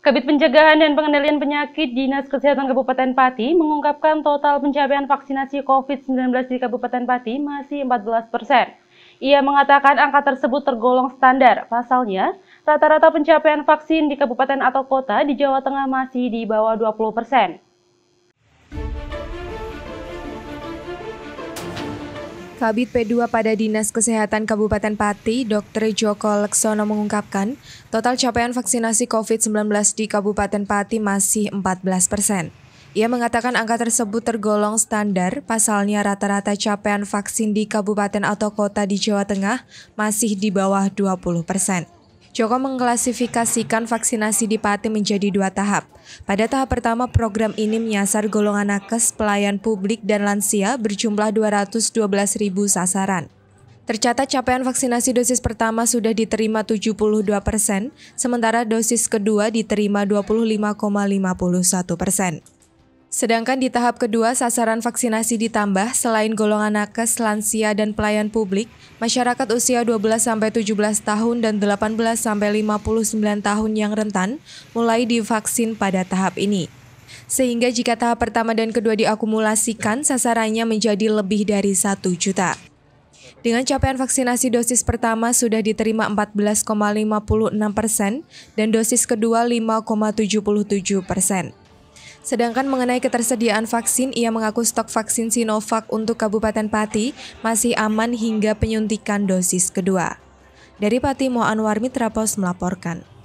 Kabit Pencegahan dan Pengendalian Penyakit Dinas Kesehatan Kabupaten Pati mengungkapkan total pencapaian vaksinasi COVID-19 di Kabupaten Pati masih 14 persen. Ia mengatakan angka tersebut tergolong standar, pasalnya rata-rata pencapaian vaksin di kabupaten atau kota di Jawa Tengah masih di bawah 20 persen. Kabit P2 pada Dinas Kesehatan Kabupaten Pati, Dr. Joko Leksono mengungkapkan, total capaian vaksinasi COVID-19 di Kabupaten Pati masih 14 persen. Ia mengatakan angka tersebut tergolong standar, pasalnya rata-rata capaian vaksin di kabupaten atau kota di Jawa Tengah masih di bawah 20 persen. Joko mengklasifikasikan vaksinasi di Pati menjadi dua tahap. Pada tahap pertama, program ini menyasar golongan nakes, pelayan publik, dan lansia berjumlah 212 ribu sasaran. Tercatat capaian vaksinasi dosis pertama sudah diterima 72 persen, sementara dosis kedua diterima 25,51 persen. Sedangkan di tahap kedua, sasaran vaksinasi ditambah selain golongan nakes, lansia, dan pelayan publik, masyarakat usia 12-17 tahun dan 18-59 tahun yang rentan mulai divaksin pada tahap ini. Sehingga jika tahap pertama dan kedua diakumulasikan, sasarannya menjadi lebih dari 1 juta. Dengan capaian vaksinasi dosis pertama sudah diterima 14,56 persen dan dosis kedua 5,77 persen. Sedangkan mengenai ketersediaan vaksin, ia mengaku stok vaksin Sinovac untuk Kabupaten Pati masih aman hingga penyuntikan dosis kedua. Dari Pati Mo Anwar Mitra melaporkan.